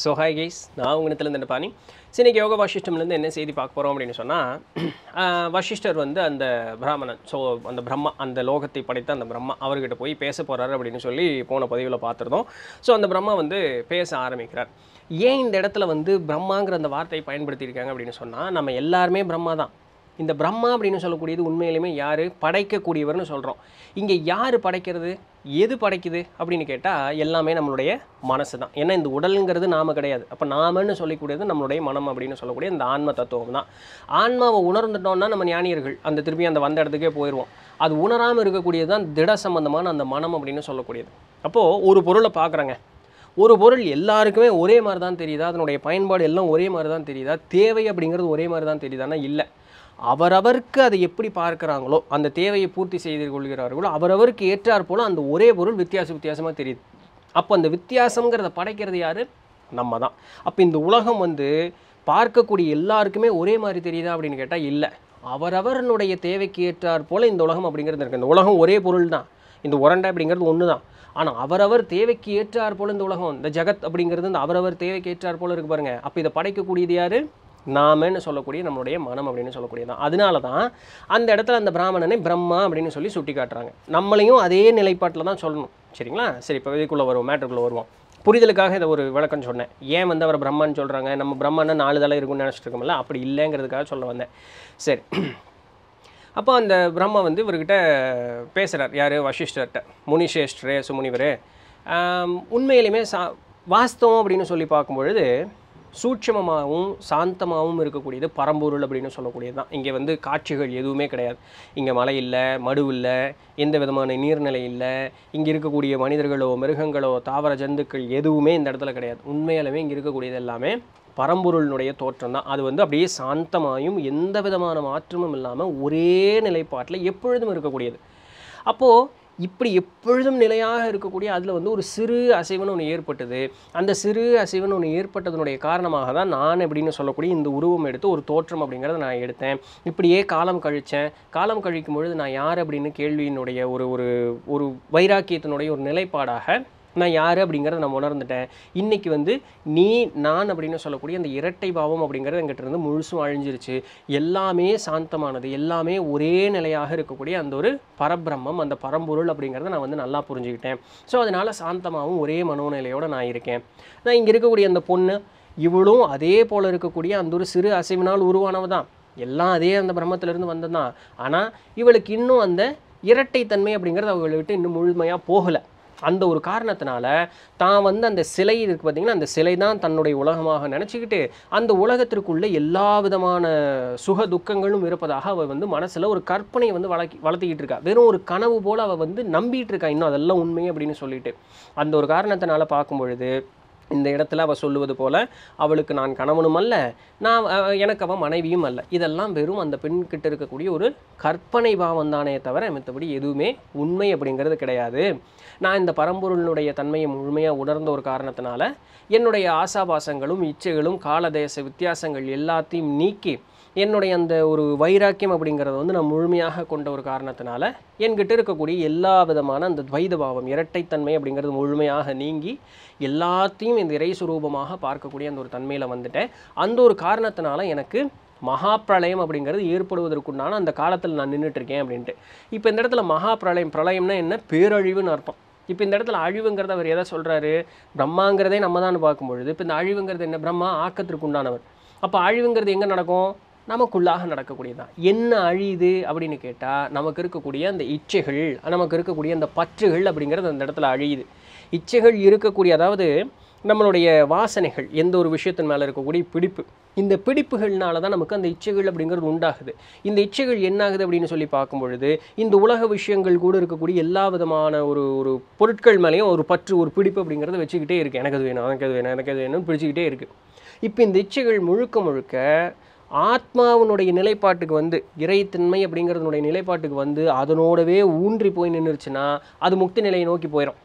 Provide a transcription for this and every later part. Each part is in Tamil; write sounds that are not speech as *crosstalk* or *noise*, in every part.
ஸோ ஹாய் கைஸ் நான் உங்கத்துலேருந்து என்ன பாணி சினிக்கு யோகா வசிஷ்டம்லேருந்து என்ன செய்தி பார்க்க போகிறோம் அப்படின்னு சொன்னால் வசிஷ்டர் வந்து அந்த பிராமணன் ஸோ அந்த பிரம்மா அந்த லோகத்தை படைத்த அந்த பிரம்மா அவர்கிட்ட போய் பேச போகிறாரு அப்படின்னு சொல்லி போன பதிவில் பார்த்துருந்தோம் ஸோ அந்த பிரம்மா வந்து பேச ஆரம்பிக்கிறார் ஏன் இந்த இடத்துல வந்து பிரம்மாங்கிற அந்த வார்த்தையை பயன்படுத்தியிருக்காங்க அப்படின்னு சொன்னால் நம்ம எல்லாருமே பிரம்மா தான் இந்த பிரம்மா அப்படின்னு சொல்லக்கூடியது உண்மையிலுமே யார் படைக்கக்கூடியவர்னு சொல்கிறோம் இங்கே யார் படைக்கிறது எது படைக்குது அப்படின்னு கேட்டால் எல்லாமே நம்மளுடைய மனசு தான் ஏன்னா இந்த உடலுங்கிறது நாம் கிடையாது அப்போ நாமன்னு சொல்லிக்கூடியது நம்மளுடைய மனம் அப்படின்னு சொல்லக்கூடிய இந்த ஆன்ம தத்துவம் தான் ஆன்மாவை உணர்ந்துட்டோம்னா நம்ம ஞானியர்கள் அந்த திருப்பி அந்த வந்த இடத்துக்கே போயிடுவோம் அது உணராமல் இருக்கக்கூடியது தான் திட சம்பந்தமான அந்த மனம் அப்படின்னு சொல்லக்கூடியது அப்போது ஒரு பொருளை பார்க்குறேங்க ஒரு பொருள் எல்லாருக்குமே ஒரே மாதிரி தான் தெரியுதா அதனுடைய பயன்பாடு எல்லாம் ஒரே மாதிரி தான் தெரியுதா தேவை அப்படிங்கிறது ஒரே மாதிரி தான் தெரியுதானா இல்லை அவரவருக்கு அதை எப்படி பார்க்குறாங்களோ அந்த தேவையை பூர்த்தி செய்து கொள்கிறார்களோ அவரவருக்கு ஏற்றார் அந்த ஒரே பொருள் வித்தியாச வித்தியாசமாக தெரியுது அப்போ அந்த வித்தியாசங்கிறத படைக்கிறது யார் நம்ம தான் அப்போ இந்த உலகம் வந்து பார்க்கக்கூடிய எல்லாருக்குமே ஒரே மாதிரி தெரியுதா அப்படின்னு கேட்டால் இல்லை அவரவருனுடைய தேவைக்கு ஏற்றார் போல் இந்த உலகம் அப்படிங்கிறது இருக்குது இந்த உலகம் ஒரே பொருள் தான் இந்த உரண்டை அப்படிங்கிறது ஒன்று தான் ஆனால் அவரவர் தேவைக்கு ஏற்றார் போல் இந்த உலகம் இந்த ஜெகத் அப்படிங்கிறது இந்த அவரவர் தேவைக்கு ஏற்றார் போல் இருக்கு பாருங்கள் அப்போ இதை படைக்கக்கூடியது யார் நாமன்னு சொல்லக்கூடிய நம்மளுடைய மனம் அப்படின்னு சொல்லக்கூடியதான் அதனால தான் அந்த இடத்துல அந்த பிராமணனை பிரம்மா அப்படின்னு சொல்லி சுட்டி காட்டுறாங்க நம்மளையும் அதே நிலைப்பாட்டில் தான் சொல்லணும் சரிங்களா சரி இப்போ இதுக்குள்ளே வருவோம் மேட்டருக்குள்ளே வருவோம் புரிதலுக்காக இதை ஒரு விளக்கம் சொன்னேன் ஏன் வந்து அவர் பிரம்மான்னு சொல்கிறாங்க நம்ம பிரம்மானா நாலு தலை இருக்கும்னு நினச்சிட்டு இருக்கோம்ல அப்படி இல்லைங்கிறதுக்காக சொல்ல வந்தேன் சரி அப்போ அந்த பிரம்மா வந்து இவர்கிட்ட பேசுகிறார் யார் வசிஷ்டர்கிட்ட முனிஷேஷ்டரே சுமுனிவர் உண்மையிலுமே சா வாஸ்தவம் அப்படின்னு சொல்லி பார்க்கும்பொழுது சூட்சமமாகவும் சாந்தமாகவும் இருக்கக்கூடியது பரம்பொருள் அப்படின்னு சொல்லக்கூடியது தான் இங்கே வந்து காட்சிகள் எதுவுமே கிடையாது இங்கே மழை இல்லை மடு இல்லை எந்த விதமான நீர்நிலை இல்லை இங்கே இருக்கக்கூடிய மனிதர்களோ மிருகங்களோ தாவர ஜந்துக்கள் எதுவுமே இந்த இடத்துல கிடையாது உண்மையாலுமே இங்கே இருக்கக்கூடியது எல்லாமே பரம்பொருளினுடைய தோற்றம் தான் அது வந்து அப்படியே சாந்தமாயும் எந்த விதமான மாற்றமும் இல்லாமல் ஒரே நிலைப்பாட்டில் எப்பொழுதும் இருக்கக்கூடியது அப்போது இப்படி எப்பொழுதும் நிலையாக இருக்கக்கூடிய அதில் வந்து ஒரு சிறு அசைவன் ஒன்று ஏற்பட்டது அந்த சிறு அசைவன் ஒன்று ஏற்பட்டதுனுடைய காரணமாக தான் நான் அப்படின்னு சொல்லக்கூடிய இந்த உருவம் எடுத்து ஒரு தோற்றம் அப்படிங்கிறத நான் எடுத்தேன் இப்படியே காலம் கழித்தேன் காலம் கழிக்கும் பொழுது நான் யார் அப்படின்னு கேள்வியினுடைய ஒரு ஒரு ஒரு வைராக்கியத்தினுடைய ஒரு நிலைப்பாடாக நான் யார் அப்படிங்கிறத நான் உணர்ந்துட்டேன் இன்றைக்கி வந்து நீ நான் அப்படின்னு சொல்லக்கூடிய அந்த இரட்டை பாவம் அப்படிங்கிறது எங்கிட்ட இருந்து முழுசும் அழிஞ்சிருச்சு எல்லாமே சாந்தமானது எல்லாமே ஒரே நிலையாக இருக்கக்கூடிய அந்த ஒரு பரபிரம்மம் அந்த பரம்பொருள் அப்படிங்கிறத நான் வந்து நல்லா புரிஞ்சுக்கிட்டேன் ஸோ அதனால் சாந்தமாகவும் ஒரே மனோநிலையோடு நான் இருக்கேன் நான் இங்கே இருக்கக்கூடிய அந்த பொண்ணு இவளும் அதே போல் இருக்கக்கூடிய அந்த ஒரு சிறு அசைவினால் உருவானவ தான் எல்லாம் அதே அந்த பிரம்மத்திலேருந்து வந்தது தான் ஆனால் இவளுக்கு இன்னும் அந்த இரட்டைத்தன்மை அப்படிங்கிறது அவளை விட்டு இன்னும் முழுமையாக போகலை அந்த ஒரு காரணத்தினால தான் வந்து அந்த சிலை இருக்கு பார்த்தீங்கன்னா அந்த சிலை தான் தன்னுடைய உலகமாக நினச்சிக்கிட்டு அந்த உலகத்திற்குள்ளே எல்லா விதமான சுக துக்கங்களும் இருப்பதாக அவள் வந்து மனசில் ஒரு கற்பனை வந்து வளக்கி வளர்த்திக்கிட்டு இருக்கா வெறும் ஒரு கனவு போல் அவள் வந்து நம்பிட்டு இருக்கா இன்னும் அதெல்லாம் உண்மை அப்படின்னு சொல்லிட்டு அந்த ஒரு காரணத்தினால பார்க்கும் பொழுது இந்த இடத்துல அவள் சொல்லுவது போல் அவளுக்கு நான் கணவனும் அல்ல நான் எனக்கு அவள் மனைவியும் அல்ல இதெல்லாம் வெறும் அந்த பெண்கிட்ட இருக்கக்கூடிய ஒரு கற்பனை பாவம் தானே தவிர மற்றபடி எதுவுமே உண்மை அப்படிங்கிறது கிடையாது நான் இந்த பரம்பொருளினுடைய தன்மையை முழுமையாக உணர்ந்த ஒரு காரணத்தினால என்னுடைய ஆசாபாசங்களும் இச்சைகளும் காலதேச வித்தியாசங்கள் எல்லாத்தையும் நீக்கி என்னுடைய அந்த ஒரு வைராக்கியம் அப்படிங்கிறத வந்து நான் முழுமையாக கொண்ட ஒரு காரணத்தினால என்கிட்ட இருக்கக்கூடிய எல்லா விதமான அந்த துவைத பாவம் இரட்டைத்தன்மை அப்படிங்கிறது முழுமையாக நீங்கி எல்லாத்தையும் இந்த இறை சுரூபமாக பார்க்கக்கூடிய அந்த ஒரு தன்மையில் வந்துட்டேன் அந்த ஒரு காரணத்தினால எனக்கு மகா பிரளயம் அப்படிங்கிறது ஏற்படுவதற்குண்டான அந்த காலத்தில் நான் நின்றுட்டுருக்கேன் அப்படின்ட்டு இப்போ இந்த இடத்துல மகா பிரளயம் பிரளயம்னா என்ன பேரழிவுன்னு அர்த்தம் இப்போ இந்த இடத்துல அழிவுங்கிறத அவர் எதை சொல்கிறாரு பிரம்மாங்கிறதே நம்ம தான் பார்க்கும்பொழுது இப்போ இந்த அழிவுங்கிறது என்ன பிரம்மா ஆக்கத்திற்கு உண்டானவர் அப்போ அழிவுங்கிறது எங்கே நடக்கும் நமக்குள்ளாக நடக்கக்கூடியதான் என்ன அழியுது அப்படின்னு கேட்டால் நமக்கு இருக்கக்கூடிய அந்த இச்சைகள் நமக்கு இருக்கக்கூடிய அந்த பற்றுகள் அப்படிங்கிறது அந்த இடத்துல அழியுது இச்சைகள் இருக்கக்கூடிய அதாவது நம்மளுடைய வாசனைகள் எந்த ஒரு விஷயத்தின் மேலே இருக்கக்கூடிய பிடிப்பு இந்த பிடிப்புகள்னால தான் நமக்கு அந்த இச்சைகள் அப்படிங்கிறது உண்டாகுது இந்த இச்சைகள் என்னாகுது அப்படின்னு சொல்லி பார்க்கும் பொழுது இந்த உலக விஷயங்கள் கூட இருக்கக்கூடிய எல்லா விதமான ஒரு ஒரு பொருட்கள் மேலேயும் ஒரு பற்று ஒரு பிடிப்பு அப்படிங்கிறத வச்சுக்கிட்டே இருக்குது எனக்கு அது வேணும் எனக்கு அது வேணும் எனக்கு அது வேணும்னு பிடிச்சிக்கிட்டே இருக்குது இப்போ இந்த இச்சைகள் முழுக்க முழுக்க ஆத்மாவினுடைய நிலைப்பாட்டுக்கு வந்து இறைத்தன்மை அப்படிங்கிறதுனுடைய நிலைப்பாட்டுக்கு வந்து அதனோடவே ஊன்றி போய் நின்றுச்சுன்னா அது முக்தி நிலையை நோக்கி போயிடும்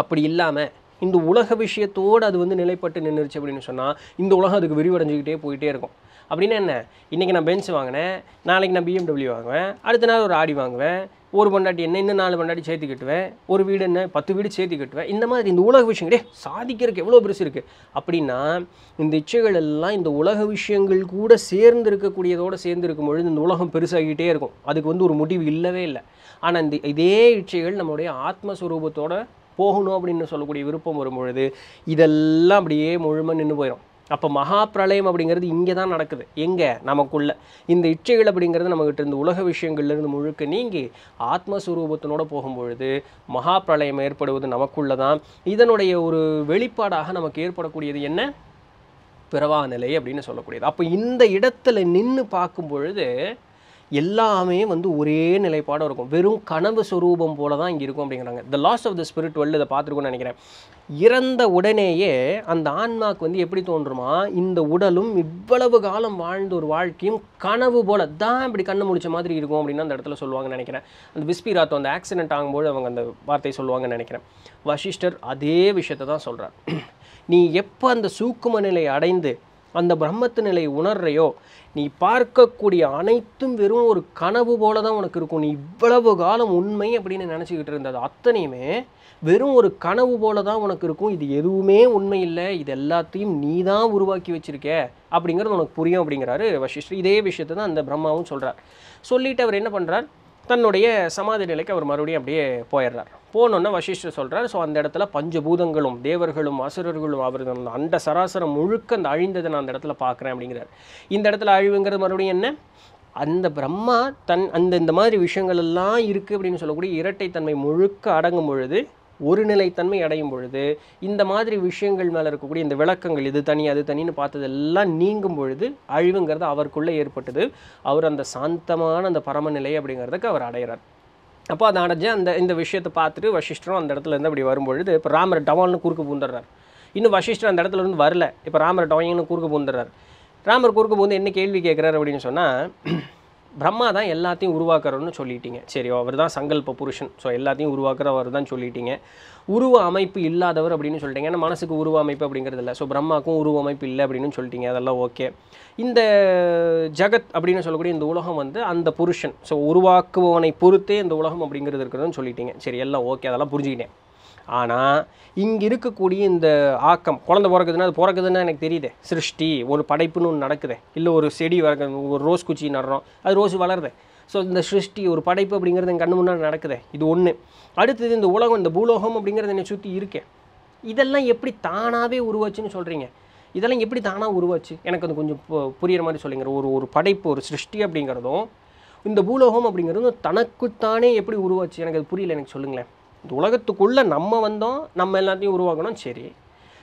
அப்படி இல்லாமல் இந்த உலக விஷயத்தோடு அது வந்து நிலைப்பட்டு நின்றுச்சு அப்படின்னு சொன்னால் இந்த உலகம் அதுக்கு விரிவடைஞ்சிக்கிட்டே போயிட்டே இருக்கும் அப்படின்னா என்ன இன்றைக்கி நான் பெஞ்ச் வாங்கினேன் நாளைக்கு நான் பிஎம்டபிள்யூ வாங்குவேன் அடுத்த நாள் ஒரு ஆடி வாங்குவேன் ஒரு பண்டாட்டி என்ன இன்னும் நாலு பண்டாட்டி சேர்த்து கட்டுவேன் ஒரு வீடு என்ன பத்து வீடு சேர்த்து கட்டுவேன் இந்த மாதிரி இந்த உலக விஷயங்களே சாதிக்கிறதுக்கு எவ்வளோ பெருசு இருக்குது அப்படின்னா இந்த இச்சைகள் எல்லாம் இந்த உலக விஷயங்கள் கூட சேர்ந்து இருக்கக்கூடியதோடு சேர்ந்து இருக்கும் பொழுது இந்த உலகம் பெருசாகிட்டே இருக்கும் அதுக்கு வந்து ஒரு முடிவு இல்லவே இல்லை ஆனால் இந்த இதே இச்சைகள் நம்மளுடைய ஆத்மஸ்வரூபத்தோட போகணும் அப்படின்னு சொல்லக்கூடிய விருப்பம் வரும் பொழுது இதெல்லாம் அப்படியே முழுமை நின்று போயிடும் அப்போ மகா பிரளயம் அப்படிங்கிறது இங்கே தான் நடக்குது எங்கே நமக்குள்ள இந்த இச்சைகள் அப்படிங்கிறது நம்மகிட்ட இருந்து உலக விஷயங்கள்லேருந்து முழுக்க நீங்கி ஆத்மஸ்வரூபத்தினோடு போகும்பொழுது மகா பிரளயம் ஏற்படுவது நமக்குள்ள தான் இதனுடைய ஒரு வெளிப்பாடாக நமக்கு ஏற்படக்கூடியது என்ன பிறவா நிலை அப்படின்னு சொல்லக்கூடியது அப்போ இந்த இடத்துல நின்று பார்க்கும் பொழுது எல்லாமே வந்து ஒரே நிலைப்பாடாக இருக்கும் வெறும் கனவு சுரூபம் போல தான் இங்கே இருக்கும் அப்படிங்கிறாங்க the loss of the spirit world இதை பார்த்துருக்கோம்னு நினைக்கிறேன் இறந்த உடனேயே அந்த ஆன்மாவுக்கு வந்து எப்படி தோன்றுமா இந்த உடலும் இவ்வளவு காலம் வாழ்ந்த ஒரு வாழ்க்கையும் கனவு போல தான் இப்படி கண்ணு முடிச்ச மாதிரி இருக்கும் அப்படின்னு அந்த இடத்துல சொல்லுவாங்கன்னு நினைக்கிறேன் அந்த விஸ்பிராத்தம் அந்த ஆக்சிடென்ட் ஆகும்போது அவங்க அந்த வார்த்தை சொல்லுவாங்கன்னு நினைக்கிறேன் வசிஷ்டர் அதே விஷயத்தை தான் சொல்கிறார் நீ எப்போ அந்த சூக்கும நிலை அடைந்து அந்த பிரம்மத்து நிலை உணர்றையோ நீ பார்க்கக்கூடிய அனைத்தும் வெறும் ஒரு கனவு போல தான் உனக்கு இருக்கும் நீ இவ்வளவு காலம் உண்மை அப்படின்னு நினச்சிக்கிட்டு இருந்தது அத்தனையுமே வெறும் ஒரு கனவு போல தான் உனக்கு இருக்கும் இது எதுவுமே உண்மை இல்லை இது எல்லாத்தையும் நீ தான் உருவாக்கி வச்சிருக்க அப்படிங்கிறது உனக்கு புரியும் அப்படிங்கிறாரு வசிஷ்டர் இதே விஷயத்தை தான் அந்த பிரம்மாவும் சொல்கிறார் சொல்லிவிட்டு அவர் என்ன பண்ணுறார் தன்னுடைய சமாதி நிலைக்கு அவர் மறுபடியும் அப்படியே போயிடுறார் போனோன்னா வசிஷ்டர் சொல்கிறார் ஸோ அந்த இடத்துல பஞ்சபூதங்களும் தேவர்களும் அசுரர்களும் அவர் அந்த அண்ட சராசரம் முழுக்க அந்த அழிந்ததை நான் அந்த இடத்துல பார்க்குறேன் அப்படிங்கிறார் இந்த இடத்துல அழிவுங்கிறது மறுபடியும் என்ன அந்த பிரம்மா தன் அந்த இந்த மாதிரி விஷயங்கள் எல்லாம் இருக்குது அப்படின்னு சொல்லக்கூடிய இரட்டைத்தன்மை முழுக்க அடங்கும் பொழுது ஒரு நிலைத்தன்மை அடையும் பொழுது இந்த மாதிரி விஷயங்கள் மேலே இருக்கக்கூடிய இந்த விளக்கங்கள் இது தனி அது தனின்னு பார்த்ததெல்லாம் நீங்கும் பொழுது அழிவுங்கிறது அவருக்குள்ளே ஏற்பட்டது அவர் அந்த சாந்தமான அந்த பரமநிலை அப்படிங்கிறதுக்கு அவர் அடைகிறார் அப்போ அதை அடைஞ்சு அந்த இந்த விஷயத்தை பார்த்துட்டு வசிஷ்டரும் அந்த இடத்துலேருந்து அப்படி வரும்பொழுது இப்போ ராமர் டவால்னு குறுக்கு பூந்துடுறார் இன்னும் வசிஷ்டர் அந்த இடத்துல இருந்து வரல இப்போ ராமர் டவாயின்னு குறுக்கு பூந்துடுறார் ராமர் குறுக்கு பூந்து என்ன கேள்வி கேட்குறாரு அப்படின்னு சொன்னால் பிரம்மா தான் எல்லாத்தையும் உருவாக்குறோன்னு சொல்லிட்டீங்க சரி அவர் தான் சங்கல்ப புருஷன் ஸோ எல்லாத்தையும் அவர் தான் சொல்லிட்டீங்க உருவ அமைப்பு இல்லாதவர் அப்படின்னு சொல்லிட்டீங்க ஏன்னா மனசுக்கு உருவ அமைப்பு அப்படிங்கிறது இல்லை ஸோ பிரம்மாக்கும் உருவ அமைப்பு இல்லை அப்படின்னு சொல்லிட்டீங்க அதெல்லாம் ஓகே இந்த ஜகத் அப்படின்னு சொல்லக்கூடிய இந்த உலகம் வந்து அந்த புருஷன் ஸோ உருவாக்குபவனை பொறுத்தே இந்த உலகம் அப்படிங்கிறது இருக்கிறதுன்னு சொல்லிட்டீங்க சரி எல்லாம் ஓகே அதெல்லாம் புரிஞ்சுக்கிட்டேன் ஆனால் இங்கே இருக்கக்கூடிய இந்த ஆக்கம் குழந்தை பிறக்குதுன்னா அது பிறக்குதுன்னா எனக்கு தெரியுது சிருஷ்டி ஒரு படைப்புன்னு ஒன்று நடக்குது இல்லை ஒரு செடி வர ஒரு ரோஸ் குச்சி நடுறோம் அது ரோஸ் வளருது ஸோ இந்த சிருஷ்டி ஒரு படைப்பு அப்படிங்கிறது என் கண்ணு முன்னாடி நடக்குது இது ஒன்று அடுத்தது இந்த உலகம் இந்த பூலோகம் அப்படிங்கிறது என்னை சுற்றி இருக்கேன் இதெல்லாம் எப்படி தானாகவே உருவாச்சுன்னு சொல்கிறீங்க இதெல்லாம் எப்படி தானாக உருவாச்சு எனக்கு அது கொஞ்சம் புரியிற மாதிரி சொல்லுங்க ஒரு ஒரு படைப்பு ஒரு சிருஷ்டி அப்படிங்கிறதும் இந்த பூலோகம் அப்படிங்கிறதும் தனக்குத்தானே எப்படி உருவாச்சு எனக்கு அது புரியல எனக்கு சொல்லுங்களேன் இந்த உலகத்துக்குள்ளே நம்ம வந்தோம் நம்ம எல்லாத்தையும் உருவாக்கணும் சரி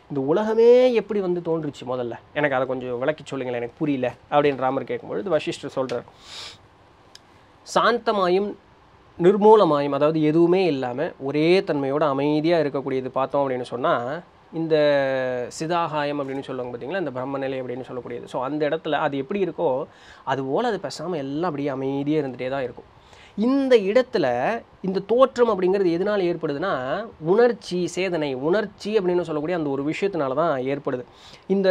இந்த உலகமே எப்படி வந்து தோன்றுச்சு முதல்ல எனக்கு அதை கொஞ்சம் விளக்கி சொல்லுங்களேன் எனக்கு புரியல அப்படின்ற மாதிரி கேட்கும்பொழுது வசிஷ்டர் சொல்கிறார் சாந்தமாயும் நிர்மூலமாயும் அதாவது எதுவுமே இல்லாமல் ஒரே தன்மையோடு அமைதியாக இருக்கக்கூடியது பார்த்தோம் அப்படின்னு சொன்னால் இந்த சிதாகாயம் அப்படின்னு சொல்லுவாங்க பார்த்தீங்களா இந்த பிரம்மநிலை அப்படின்னு சொல்லக்கூடியது ஸோ அந்த இடத்துல அது எப்படி இருக்கோ அதுபோல் அது பேசாமல் எல்லாம் அப்படியே அமைதியாக இருந்துகிட்டே தான் இருக்கும் இந்த இடத்துல இந்த தோற்றம் அப்படிங்கிறது எதனால் ஏற்படுதுன்னா உணர்ச்சி சேதனை உணர்ச்சி அப்படின்னு சொல்லக்கூடிய அந்த ஒரு விஷயத்தினால தான் ஏற்படுது இந்த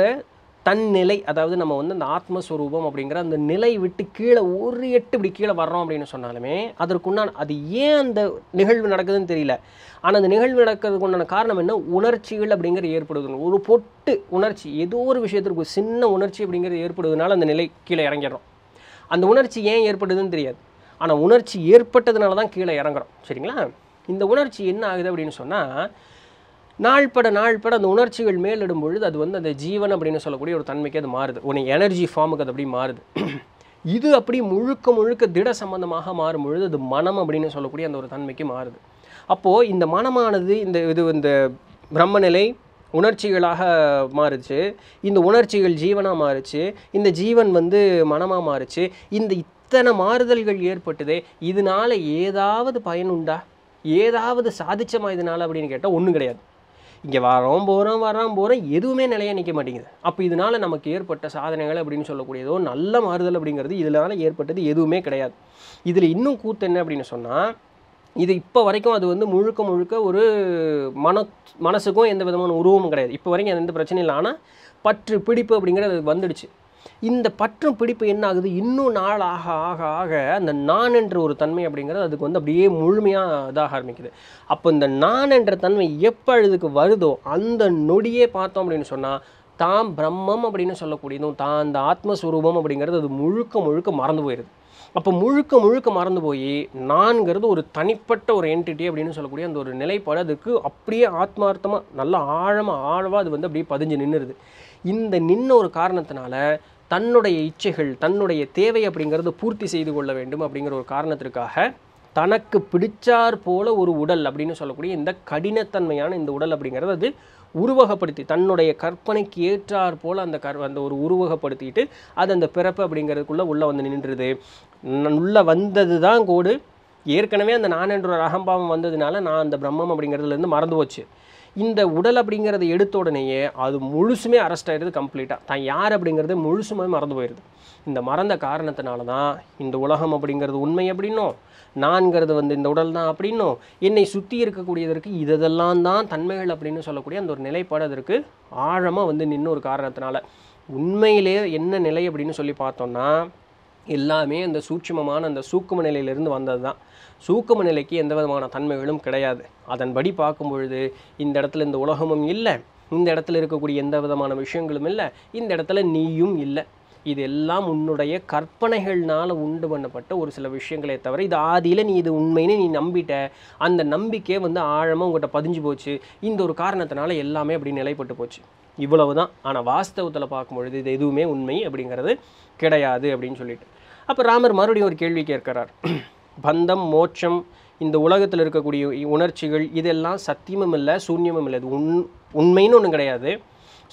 தன்னிலை அதாவது நம்ம வந்து அந்த ஆத்மஸ்வரூபம் அப்படிங்கிற அந்த நிலை விட்டு கீழே ஒரு எட்டு இப்படி கீழே வர்றோம் அப்படின்னு சொன்னாலுமே அதற்குண்டான அது ஏன் அந்த நிகழ்வு நடக்குதுன்னு தெரியல ஆனால் அந்த நிகழ்வு நடக்கிறதுக்கு உண்டான காரணம் என்ன உணர்ச்சிகள் அப்படிங்கிறது ஏற்படுது ஒரு பொட்டு உணர்ச்சி ஏதோ ஒரு விஷயத்திற்கு சின்ன உணர்ச்சி அப்படிங்கிறது ஏற்படுவதுனால அந்த நிலை கீழே இறங்கிடுறோம் அந்த உணர்ச்சி ஏன் ஏற்படுதுன்னு தெரியாது ஆனால் உணர்ச்சி ஏற்பட்டதுனால தான் கீழே இறங்குறோம் சரிங்களா இந்த உணர்ச்சி என்ன ஆகுது அப்படின்னு சொன்னால் நாள்பட நாள்பட அந்த உணர்ச்சிகள் மேலிடும் பொழுது அது வந்து அந்த ஜீவன் அப்படின்னு சொல்லக்கூடிய ஒரு தன்மைக்கு அது மாறுது உன்னை எனர்ஜி ஃபார்முக்கு அது அப்படி மாறுது *clears throat* இது அப்படி முழுக்க முழுக்க திட சம்பந்தமாக மாறும் பொழுது அது மனம் அப்படின்னு சொல்லக்கூடிய அந்த ஒரு தன்மைக்கு மாறுது அப்போது இந்த மனமானது இந்த இது இந்த பிரம்மநிலை உணர்ச்சிகளாக மாறுச்சு இந்த உணர்ச்சிகள் ஜீவனாக மாறுச்சு இந்த ஜீவன் வந்து மனமாக மாறுச்சு இந்த இத்தனை மாறுதல்கள் ஏற்பட்டதே இதனால் ஏதாவது பயன் உண்டா ஏதாவது சாதிச்சமா இதனால் அப்படின்னு கேட்டால் ஒன்றும் கிடையாது இங்கே வரோம் போகிறோம் வரோம் போகிறோம் எதுவுமே நிலையாக நிற்க மாட்டேங்குது அப்போ இதனால் நமக்கு ஏற்பட்ட சாதனைகள் அப்படின்னு சொல்லக்கூடியதோ நல்ல மாறுதல் அப்படிங்கிறது இதனால் ஏற்பட்டது எதுவுமே கிடையாது இதில் இன்னும் கூத்து என்ன அப்படின்னு சொன்னால் இது இப்போ வரைக்கும் அது வந்து முழுக்க முழுக்க ஒரு மன மனசுக்கும் எந்த விதமான உருவமும் கிடையாது இப்போ வரைக்கும் அது எந்த பிரச்சனையும் இல்லை ஆனால் பற்று பிடிப்பு அப்படிங்கிறது வந்துடுச்சு இந்த பற்றும் பிடிப்பு என்ன ஆகுது இன்னும் நாள் ஆக ஆக ஆக அந்த நான் என்ற ஒரு தன்மை அப்படிங்கிறது அதுக்கு வந்து அப்படியே முழுமையாக இதாக ஆரம்பிக்குது அப்போ இந்த நான் என்ற தன்மை எப்பொழுதுக்கு வருதோ அந்த நொடியே பார்த்தோம் அப்படின்னு சொன்னால் தான் பிரம்மம் அப்படின்னு சொல்லக்கூடியதும் தான் அந்த ஆத்மஸ்வரூபம் அப்படிங்கிறது அது முழுக்க முழுக்க மறந்து போயிடுது அப்போ முழுக்க முழுக்க மறந்து போய் நான்கிறது ஒரு தனிப்பட்ட ஒரு என்டிட்டி அப்படின்னு சொல்லக்கூடிய அந்த ஒரு நிலைப்பாடு அதுக்கு அப்படியே ஆத்மார்த்தமாக நல்லா ஆழமாக ஆழவாக அது வந்து அப்படியே பதிஞ்சு நின்றுருது இந்த நின்ன ஒரு காரணத்தினால தன்னுடைய இச்சைகள் தன்னுடைய தேவை அப்படிங்கிறது பூர்த்தி செய்து கொள்ள வேண்டும் அப்படிங்கிற ஒரு காரணத்திற்காக தனக்கு பிடிச்சார் போல ஒரு உடல் அப்படின்னு சொல்லக்கூடிய இந்த கடினத்தன்மையான இந்த உடல் அப்படிங்கிறது அது உருவகப்படுத்தி தன்னுடைய கற்பனைக்கு ஏற்றார் போல் அந்த கர் அந்த ஒரு உருவகப்படுத்திட்டு அது அந்த பிறப்பு அப்படிங்கிறதுக்குள்ளே உள்ளே வந்து நின்றுது உள்ளே வந்தது தான் கோடு ஏற்கனவே அந்த நான் என்ற ஒரு அகம்பாவம் வந்ததுனால நான் அந்த பிரம்மம் அப்படிங்கிறதுலேருந்து மறந்து போச்சு இந்த உடல் அப்படிங்கிறத எடுத்த உடனேயே அது முழுசுமே அரெஸ்ட் ஆகிடுது கம்ப்ளீட்டாக தான் யார் அப்படிங்கிறது முழுசுமே மறந்து போயிடுது இந்த மறந்த காரணத்தினால தான் இந்த உலகம் அப்படிங்கிறது உண்மை அப்படின்னும் நான்கிறது வந்து இந்த உடல் தான் அப்படின்னும் என்னை சுற்றி இருக்கக்கூடியதற்கு இதெல்லாம் தான் தன்மைகள் அப்படின்னு சொல்லக்கூடிய அந்த ஒரு நிலைப்பாடு அதற்கு ஆழமாக வந்து நின்று ஒரு காரணத்தினால உண்மையிலே என்ன நிலை அப்படின்னு சொல்லி பார்த்தோன்னா எல்லாமே அந்த சூட்சுமமான அந்த சூக்கும நிலையிலிருந்து வந்தது தான் சூக்கும நிலைக்கு எந்த விதமான தன்மைகளும் கிடையாது அதன்படி பார்க்கும்பொழுது இந்த இடத்துல இந்த உலகமும் இல்லை இந்த இடத்துல இருக்கக்கூடிய எந்த விதமான விஷயங்களும் இல்லை இந்த இடத்துல நீயும் இல்லை இது எல்லாம் உன்னுடைய கற்பனைகள்னால் உண்டு பண்ணப்பட்ட ஒரு சில விஷயங்களே தவிர இது ஆதியில் நீ இது உண்மைன்னு நீ நம்பிட்ட அந்த நம்பிக்கை வந்து ஆழமாக உங்கள்கிட்ட பதிஞ்சு போச்சு இந்த ஒரு காரணத்தினால எல்லாமே அப்படி நிலைப்பட்டு போச்சு இவ்வளவு தான் ஆனால் வாஸ்தவத்தில் பார்க்கும்பொழுது இது எதுவுமே உண்மை அப்படிங்கிறது கிடையாது அப்படின்னு சொல்லிட்டு அப்போ ராமர் மறுபடியும் ஒரு கேள்வி கேட்கிறார் பந்தம் மோட்சம் இந்த உலகத்தில் இருக்கக்கூடிய உணர்ச்சிகள் இதெல்லாம் சத்தியமும் இல்லை சூன்யமும் இல்லை இது உண் உண்மைன்னு ஒன்று கிடையாது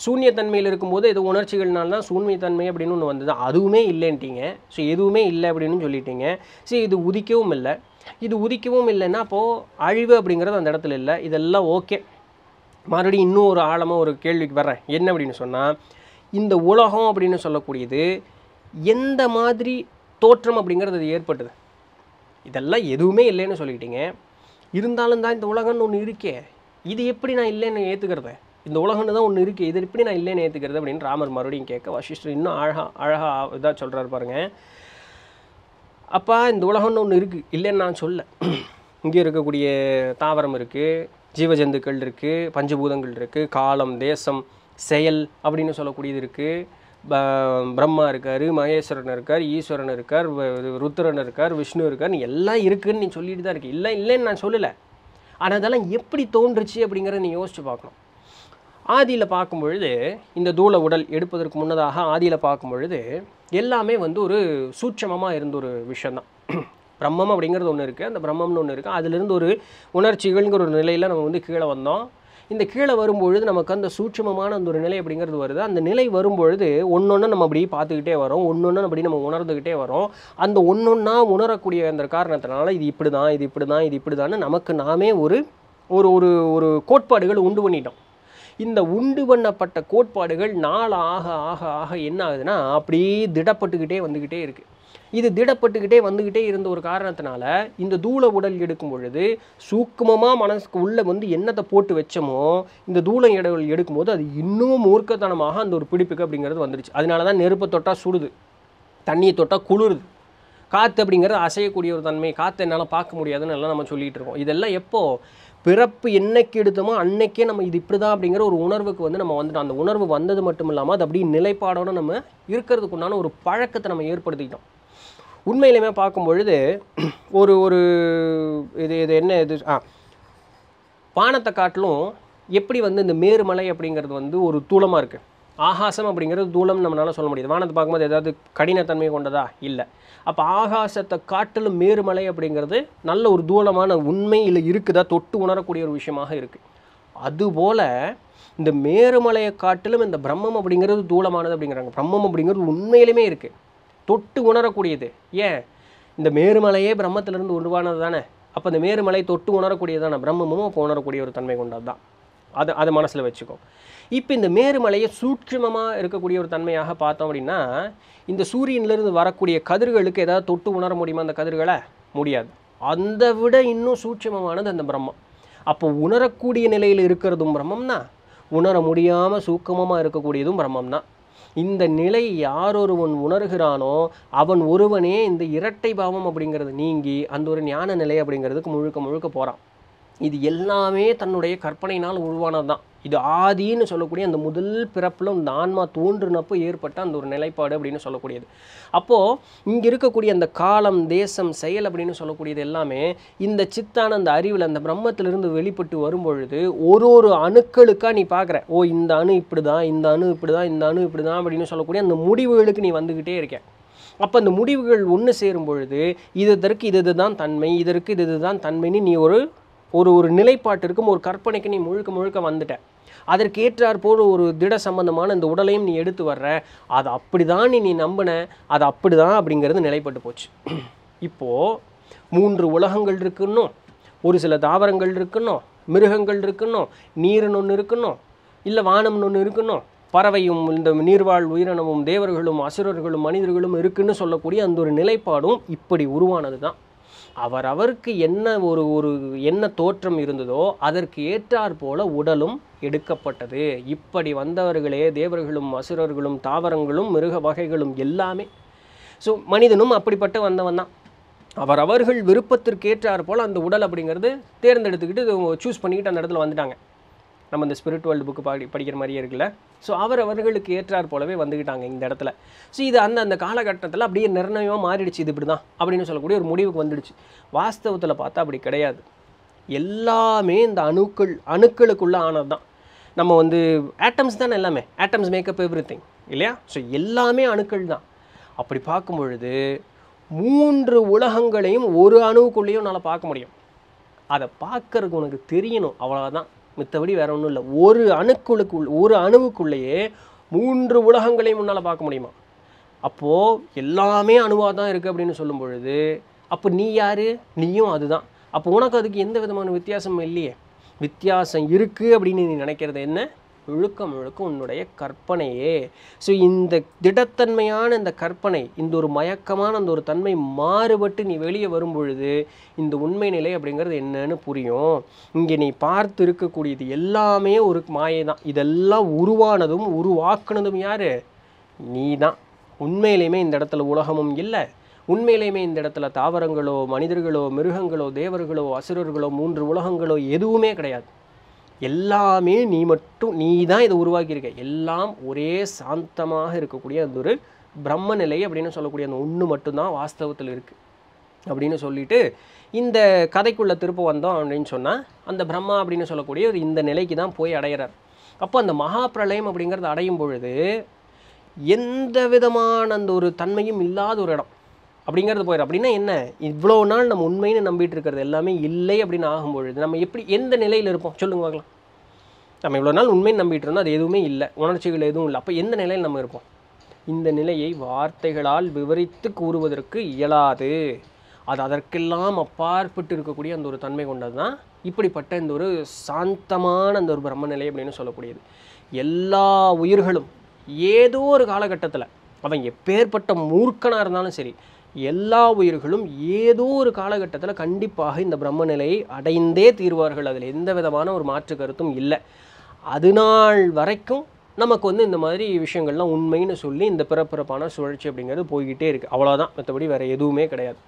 சூன்யத்தன்மையில் இருக்கும்போது இது உணர்ச்சிகள்னால தான் சூன்யத்தன்மை அப்படின்னு ஒன்று வந்தது அதுவுமே இல்லைன்ட்டீங்க ஸோ எதுவுமே இல்லை அப்படின்னு சொல்லிட்டீங்க சரி இது உதிக்கவும் இல்லை இது உதிக்கவும் இல்லைன்னா அப்போது அழிவு அப்படிங்கிறது அந்த இடத்துல இல்லை இதெல்லாம் ஓகே மறுபடியும் இன்னும் ஒரு ஆழமாக ஒரு கேள்விக்கு வர்றேன் என்ன அப்படின்னு சொன்னால் இந்த உலகம் அப்படின்னு சொல்லக்கூடியது எந்த மாதிரி தோற்றம் அப்படிங்கிறது அது ஏற்பட்டது இதெல்லாம் எதுவுமே இல்லைன்னு சொல்லிக்கிட்டீங்க இருந்தாலும் தான் இந்த உலகம்னு ஒன்று இருக்கே இது எப்படி நான் இல்லைன்னு ஏற்றுக்கிறது இந்த உலகம்னு தான் ஒன்று இருக்குது இது எப்படி நான் இல்லைன்னு ஏற்றுக்கிறது அப்படின்னு ராமர் மறுபடியும் கேட்க வசிஷ்டர் இன்னும் அழகா அழகாக இதாக சொல்கிறார் பாருங்கள் அப்பா இந்த உலகம்னு ஒன்று இருக்குது இல்லைன்னு நான் சொல்ல இங்கே இருக்கக்கூடிய தாவரம் இருக்குது ஜீவஜந்துக்கள் இருக்குது பஞ்சபூதங்கள் இருக்குது காலம் தேசம் செயல் அப்படின்னு சொல்லக்கூடியது இருக்குது பிரம்மா இருக்கார் மகேஸ்வரன் இருக்கார் ஈஸ்வரன் இருக்கார் ருத்ரன் இருக்கார் விஷ்ணு இருக்கார் எல்லாம் இருக்குதுன்னு நீ சொல்லிட்டு தான் இருக்கு இல்லை இல்லைன்னு நான் சொல்லலை ஆனால் அதெல்லாம் எப்படி தோன்றுச்சு அப்படிங்கிறத நீ யோசித்து பார்க்கணும் ஆதியில் பார்க்கும் பொழுது இந்த தூள உடல் எடுப்பதற்கு முன்னதாக ஆதியில் பார்க்கும் பொழுது எல்லாமே வந்து ஒரு சூட்சமமாக இருந்த ஒரு விஷயந்தான் பிரம்மம் அப்படிங்கிறது ஒன்று இருக்குது அந்த பிரம்மம்னு ஒன்று இருக்குது அதுலேருந்து ஒரு உணர்ச்சிகள்ங்கிற ஒரு நிலையில் நம்ம வந்து கீழே வந்தோம் இந்த கீழே வரும்பொழுது நமக்கு அந்த சூட்சமமான அந்த ஒரு நிலை அப்படிங்கிறது வருது அந்த நிலை வரும்பொழுது ஒன்று நம்ம அப்படி பார்த்துக்கிட்டே வரோம் ஒன்று அப்படி நம்ம உணர்ந்துக்கிட்டே வரோம் அந்த ஒன்றொன்னா உணரக்கூடிய அந்த காரணத்தினால இது இப்படி தான் இது இப்படி தான் இது இப்படி தான் நமக்கு நாமே ஒரு ஒரு ஒரு ஒரு கோட்பாடுகள் உண்டு பண்ணிட்டோம் இந்த உண்டு பண்ணப்பட்ட கோட்பாடுகள் நாள் ஆக ஆக ஆக என்ன ஆகுதுன்னா அப்படியே திடப்பட்டுக்கிட்டே வந்துக்கிட்டே இருக்குது இது திடப்பட்டுக்கிட்டே வந்துக்கிட்டே இருந்த ஒரு காரணத்தினால இந்த தூள உடல் எடுக்கும் பொழுது சூக்குமமாக மனசுக்கு உள்ளே வந்து என்னத்தை போட்டு வச்சோமோ இந்த தூள இடங்கள் எடுக்கும்போது அது இன்னும் மூர்க்கத்தனமாக அந்த ஒரு பிடிப்புக்கு அப்படிங்கிறது வந்துடுச்சு அதனால தான் நெருப்பை தொட்டால் சுடுது தண்ணியை தொட்டால் குளிருது காற்று அப்படிங்கிறது அசையக்கூடிய ஒரு தன்மை காற்று என்னால் பார்க்க முடியாதுன்னு எல்லாம் நம்ம சொல்லிகிட்டு இருக்கோம் இதெல்லாம் எப்போது பிறப்பு என்னைக்கு எடுத்தோமோ அன்னைக்கே நம்ம இது இப்படி தான் அப்படிங்கிற ஒரு உணர்வுக்கு வந்து நம்ம வந்துட்டோம் அந்த உணர்வு வந்தது மட்டும் இல்லாமல் அது அப்படியே நிலைப்பாடோடு நம்ம இருக்கிறதுக்குண்டான ஒரு பழக்கத்தை நம்ம ஏற்படுத்திக்கிட்டோம் உண்மையிலுமே பார்க்கும் பொழுது ஒரு ஒரு இது இது என்ன இது ஆ வானத்தை காட்டிலும் எப்படி வந்து இந்த மேருமலை அப்படிங்கிறது வந்து ஒரு தூளமாக இருக்குது ஆகாசம் அப்படிங்கிறது தூளம் நம்மளால் சொல்ல முடியாது வானத்தை பார்க்கும்போது ஏதாவது கடினத்தன்மை கொண்டதா இல்லை அப்போ ஆகாசத்தை காட்டிலும் மேருமலை அப்படிங்கிறது நல்ல ஒரு தூளமான உண்மையில் இருக்குதா தொட்டு உணரக்கூடிய ஒரு விஷயமாக இருக்குது அதுபோல் இந்த மேருமலையை காட்டிலும் இந்த பிரம்மம் அப்படிங்கிறது தூளமானது அப்படிங்கிறாங்க பிரம்மம் அப்படிங்கிறது உண்மையிலுமே இருக்குது தொட்டு உணரக்கூடியது ஏன் இந்த மேருமலையே பிரம்மத்திலிருந்து உருவானது தானே அப்போ இந்த மேருமலை தொட்டு உணரக்கூடியது தானே பிரம்மமும் அப்போ உணரக்கூடிய ஒரு தன்மை கொண்டது தான் அதை அதை மனசில் வச்சுக்கோ இப்போ இந்த மேருமலையை சூட்சமமாக இருக்கக்கூடிய ஒரு தன்மையாக பார்த்தோம் அப்படின்னா இந்த சூரியனிலிருந்து வரக்கூடிய கதிர்களுக்கு ஏதாவது தொட்டு உணர முடியுமா அந்த கதிர்களை முடியாது அந்த விட இன்னும் சூட்சமமானது அந்த பிரம்மம் அப்போ உணரக்கூடிய நிலையில் இருக்கிறதும் பிரம்மம்னா உணர முடியாமல் சூக்கமமாக இருக்கக்கூடியதும் பிரம்மம் தான் இந்த நிலை யார் ஒருவன் உணர்கிறானோ அவன் ஒருவனே இந்த இரட்டை பாவம் அப்படிங்கிறது நீங்கி அந்த ஒரு ஞான நிலை அப்படிங்கிறதுக்கு முழுக்க முழுக்க போகிறான் இது எல்லாமே தன்னுடைய கற்பனையினால் உருவானது தான் இது ஆதின்னு சொல்லக்கூடிய அந்த முதல் பிறப்பில் இந்த ஆன்மா தோன்றுனப்போ ஏற்பட்ட அந்த ஒரு நிலைப்பாடு அப்படின்னு சொல்லக்கூடியது அப்போது இங்கே இருக்கக்கூடிய அந்த காலம் தேசம் செயல் அப்படின்னு சொல்லக்கூடியது எல்லாமே இந்த சித்தான அந்த அறிவில் அந்த பிரம்மத்திலிருந்து வெளிப்பட்டு வரும்பொழுது ஒரு ஒரு அணுக்களுக்காக நீ பார்க்குற ஓ இந்த அணு இப்படி தான் இந்த அணு இப்படி தான் இந்த அணு இப்படி தான் அப்படின்னு சொல்லக்கூடிய அந்த முடிவுகளுக்கு நீ வந்துக்கிட்டே இருக்கேன் அப்போ அந்த முடிவுகள் ஒன்று சேரும் பொழுது இதற்கு இது இதுதான் தன்மை இதற்கு இது இதுதான் தன்மைன்னு நீ ஒரு ஒரு ஒரு நிலைப்பாட்டிற்கும் ஒரு கற்பனைக்கு நீ முழுக்க முழுக்க வந்துட்ட அதற்கு போல் ஒரு திட சம்பந்தமான இந்த உடலையும் நீ எடுத்து வர்ற அது அப்படி தான் நீ நம்பின அது அப்படி தான் அப்படிங்கிறது நிலைப்பட்டு போச்சு இப்போது மூன்று உலகங்கள் இருக்குன்னு ஒரு சில தாவரங்கள் இருக்கணும் மிருகங்கள் இருக்கணும் நீரன் ஒன்று இருக்கணும் இல்லை வானம்னு ஒன்று இருக்கணும் பறவையும் இந்த நீர்வாழ் உயிரினமும் தேவர்களும் அசுரர்களும் மனிதர்களும் இருக்குன்னு சொல்லக்கூடிய அந்த ஒரு நிலைப்பாடும் இப்படி உருவானது தான் அவர் அவருக்கு என்ன ஒரு ஒரு என்ன தோற்றம் இருந்ததோ அதற்கு ஏற்றாற் போல உடலும் எடுக்கப்பட்டது இப்படி வந்தவர்களே தேவர்களும் அசுரர்களும் தாவரங்களும் மிருக வகைகளும் எல்லாமே ஸோ மனிதனும் அப்படிப்பட்ட வந்தவன் தான் அவர் அவர்கள் விருப்பத்திற்கு ஏற்றாற் போல் அந்த உடல் அப்படிங்கிறது தேர்ந்தெடுத்துக்கிட்டு சூஸ் பண்ணிக்கிட்டு அந்த இடத்துல வந்துட்டாங்க நம்ம இந்த ஸ்பிரிட் வேர்ல்டு புக்கு படி படிக்கிற மாதிரியே இருக்குல்ல ஸோ அவர் அவர்களுக்கு ஏற்றார் போலவே வந்துக்கிட்டாங்க இந்த இடத்துல ஸோ இது அந்த அந்த காலகட்டத்தில் அப்படியே நிர்ணயமாக மாறிடுச்சு இது இப்படி தான் அப்படின்னு சொல்லக்கூடிய ஒரு முடிவுக்கு வந்துடுச்சு வாஸ்தவத்தில் பார்த்தா அப்படி கிடையாது எல்லாமே இந்த அணுக்கள் அணுக்களுக்குள்ளே ஆனது தான் நம்ம வந்து ஆட்டம்ஸ் தானே எல்லாமே ஆட்டம்ஸ் மேக்கப் எவ்ரி திங் இல்லையா ஸோ எல்லாமே அணுக்கள் தான் அப்படி பார்க்கும் பொழுது மூன்று உலகங்களையும் ஒரு அணுவுக்குள்ளேயும் என்னால் பார்க்க முடியும் அதை பார்க்கறதுக்கு உனக்கு தெரியணும் அவ்வளோதான் மித்தபடி வேற ஒன்றும் இல்லை ஒரு அணுக்களுக்குள் ஒரு அணுவுக்குள்ளேயே மூன்று உலகங்களையும் முன்னால் பார்க்க முடியுமா அப்போது எல்லாமே அணுவாக தான் இருக்குது அப்படின்னு சொல்லும் பொழுது அப்போ நீ யார் நீயும் அதுதான் அப்போ உனக்கு அதுக்கு எந்த விதமான வித்தியாசமும் இல்லையே வித்தியாசம் இருக்குது அப்படின்னு நீ நினைக்கிறது என்ன முழுக்க முழுக்க உன்னுடைய கற்பனையே ஸோ இந்த திடத்தன்மையான இந்த கற்பனை இந்த ஒரு மயக்கமான அந்த ஒரு தன்மை மாறுபட்டு நீ வெளியே வரும் பொழுது இந்த உண்மை நிலை அப்படிங்கிறது என்னன்னு புரியும் இங்கே நீ பார்த்து இருக்கக்கூடியது எல்லாமே ஒரு மாயை தான் இதெல்லாம் உருவானதும் உருவாக்குனதும் யார் நீ தான் உண்மையிலையுமே இந்த இடத்துல உலகமும் இல்லை உண்மையிலேயுமே இந்த இடத்துல தாவரங்களோ மனிதர்களோ மிருகங்களோ தேவர்களோ அசுரர்களோ மூன்று உலகங்களோ எதுவுமே கிடையாது எல்லாமே நீ மட்டும் நீ தான் இதை உருவாக்கியிருக்க எல்லாம் ஒரே சாந்தமாக இருக்கக்கூடிய அந்த ஒரு பிரம்ம நிலை அப்படின்னு சொல்லக்கூடிய அந்த ஒன்று மட்டும்தான் வாஸ்தவத்தில் இருக்குது அப்படின்னு சொல்லிட்டு இந்த கதைக்குள்ளே திருப்ப வந்தோம் அப்படின்னு சொன்னால் அந்த பிரம்மா அப்படின்னு சொல்லக்கூடிய ஒரு இந்த நிலைக்கு தான் போய் அடையிறார் அப்போ அந்த மகா பிரளயம் அப்படிங்கிறது அடையும் பொழுது எந்த விதமான அந்த ஒரு தன்மையும் இல்லாத ஒரு இடம் அப்படிங்கிறது போயிடும் அப்படின்னா என்ன இவ்வளோ நாள் நம்ம உண்மைன்னு நம்பிட்டு இருக்கிறது எல்லாமே இல்லை அப்படின்னு ஆகும்பொழுது நம்ம எப்படி எந்த நிலையில் இருப்போம் சொல்லுங்க பார்க்கலாம் நம்ம இவ்வளோ நாள் உண்மைன்னு நம்பிட்டு இருந்தோம் அது எதுவுமே இல்லை உணர்ச்சிகள் எதுவும் இல்லை அப்போ எந்த நிலையில் நம்ம இருப்போம் இந்த நிலையை வார்த்தைகளால் விவரித்து கூறுவதற்கு இயலாது அது அதற்கெல்லாம் அப்பாற்பட்டு இருக்கக்கூடிய அந்த ஒரு தன்மை கொண்டது தான் இப்படிப்பட்ட இந்த ஒரு சாந்தமான அந்த ஒரு பிரம்மநிலை அப்படின்னு சொல்லக்கூடியது எல்லா உயிர்களும் ஏதோ ஒரு காலகட்டத்தில் அவன் எப்பேற்பட்ட மூர்க்கனாக இருந்தாலும் சரி எல்லா உயிர்களும் ஏதோ ஒரு காலகட்டத்தில் கண்டிப்பாக இந்த பிரம்ம நிலையை அடைந்தே தீர்வார்கள் அதில் எந்த விதமான ஒரு மாற்று கருத்தும் இல்லை அது நாள் வரைக்கும் நமக்கு வந்து இந்த மாதிரி விஷயங்கள்லாம் உண்மைன்னு சொல்லி இந்த பிறப்பிறப்பான சுழற்சி அப்படிங்கிறது போய்கிட்டே இருக்குது அவ்வளோதான் மற்றபடி வேறு எதுவுமே கிடையாது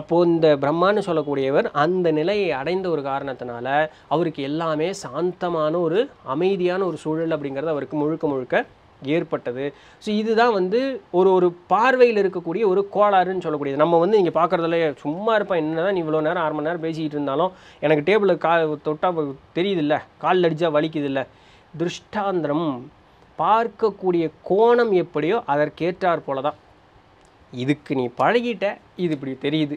அப்போது இந்த பிரம்மான்னு சொல்லக்கூடியவர் அந்த நிலையை அடைந்த ஒரு காரணத்தினால அவருக்கு எல்லாமே சாந்தமான ஒரு அமைதியான ஒரு சூழல் அப்படிங்கிறது அவருக்கு முழுக்க முழுக்க ஏற்பட்டது ஸோ இதுதான் வந்து ஒரு ஒரு பார்வையில் இருக்கக்கூடிய ஒரு கோளாறுன்னு சொல்லக்கூடியது நம்ம வந்து நீங்கள் பார்க்குறதுல சும்மா இருப்பேன் என்ன தான் இவ்வளோ நேரம் அரை மணி நேரம் பேசிக்கிட்டு இருந்தாலும் எனக்கு டேபிளில் கா தொட்டால் தெரியுதில்ல காலில் அடித்தா வலிக்குதில்ல திருஷ்டாந்திரம் பார்க்கக்கூடிய கோணம் எப்படியோ அதற்கேற்றாற் போல தான் இதுக்கு நீ பழகிட்ட இது இப்படி தெரியுது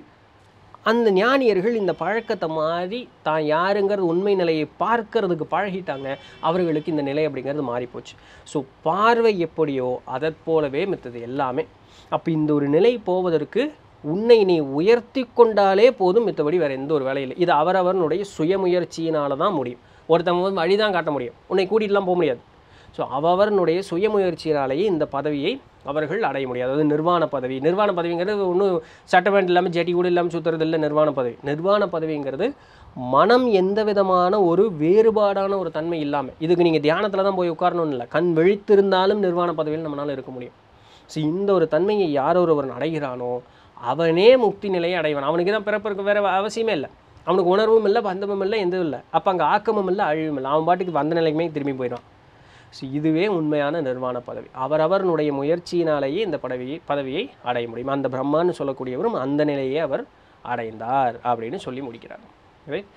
அந்த ஞானியர்கள் இந்த பழக்கத்தை மாறி தான் யாருங்கிறது உண்மை நிலையை பார்க்கறதுக்கு பழகிட்டாங்க அவர்களுக்கு இந்த நிலை அப்படிங்கிறது மாறிப்போச்சு ஸோ பார்வை எப்படியோ அதை போலவே மித்தது எல்லாமே அப்போ இந்த ஒரு நிலை போவதற்கு உன்னை நீ உயர்த்தி கொண்டாலே போதும் மித்தபடி வேறு எந்த ஒரு வேலையும் இல்லை இது அவரவனுடைய சுயமுயற்சியினால தான் முடியும் ஒருத்தவங்க வந்து தான் காட்ட முடியும் உன்னை கூட்டிகிட்டுலாம் போக முடியாது ஸோ அவரனுடைய சுயமுயற்சியினாலேயே இந்த பதவியை அவர்கள் அடைய முடியும் அதாவது நிர்வாண பதவி நிர்வாண பதவிங்கிறது ஒன்றும் சட்டமெண்ட் இல்லாமல் ஜெட்டி கூட இல்லாமல் சுற்றுறது இல்லை நிர்வாண பதவி நிர்வாண பதவிங்கிறது மனம் எந்த விதமான ஒரு வேறுபாடான ஒரு தன்மை இல்லாமல் இதுக்கு நீங்கள் தியானத்தில் தான் போய் உட்காரணும்னு இல்லை கண் விழித்திருந்தாலும் நிர்வாண பதவியில் நம்மளால் இருக்க முடியும் ஸோ இந்த ஒரு தன்மையை யார் ஒருவன் அடைகிறானோ அவனே முக்தி நிலையை அடைவான் அவனுக்கு தான் பிறப்பிற்கு வேறு அவசியமே இல்லை அவனுக்கு உணர்வும் இல்லை பந்தமும் இல்லை எதுவும் இல்லை அப்போ அங்கே ஆக்கமும் இல்லை அழிவும் இல்லை அவன் பாட்டுக்கு வந்த நிலைக்குமே திரும்பி போயிடுவான் ஸோ இதுவே உண்மையான நிர்வாண பதவி அவரவருடைய முயற்சியினாலேயே இந்த பதவியை பதவியை அடைய முடியும் அந்த பிரம்மான்னு சொல்லக்கூடியவரும் அந்த நிலையை அவர் அடைந்தார் அப்படின்னு சொல்லி முடிக்கிறார் ரைட்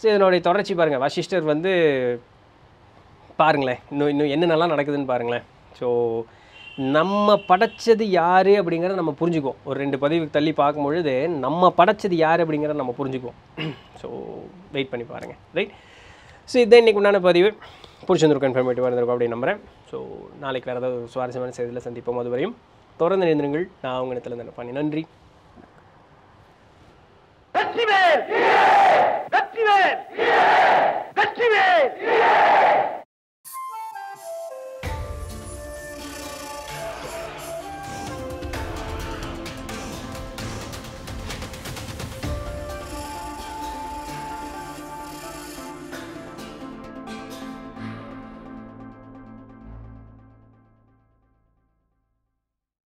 ஸோ இதனுடைய தொடர்ச்சி பாருங்கள் வசிஷ்டர் வந்து பாருங்களேன் இன்னும் இன்னும் என்னென்னலாம் நடக்குதுன்னு பாருங்களேன் ஸோ நம்ம படைச்சது யார் அப்படிங்கிறத நம்ம புரிஞ்சுக்குவோம் ஒரு ரெண்டு பதிவுக்கு தள்ளி பொழுது நம்ம படைச்சது யார் அப்படிங்கிறத நம்ம புரிஞ்சுக்குவோம் ஸோ வெயிட் பண்ணி பாருங்கள் ரைட் ஸோ இதுதான் இன்றைக்கு உண்டான பதிவு பிடிச்சிருந்திருக்கும் இன்ஃபர்மேட்டிவாக இருந்திருக்கும் அப்படின்னு நம்புகிறேன் ஸோ நாளைக்கு வேறு ஏதாவது சுவாரஸ்யமான செய்தியில் சந்திப்போம் அதுவரையும் தொடர்ந்து நினைந்திருங்கள் நான் அவங்க இடத்துல இருந்து பண்ணி நன்றி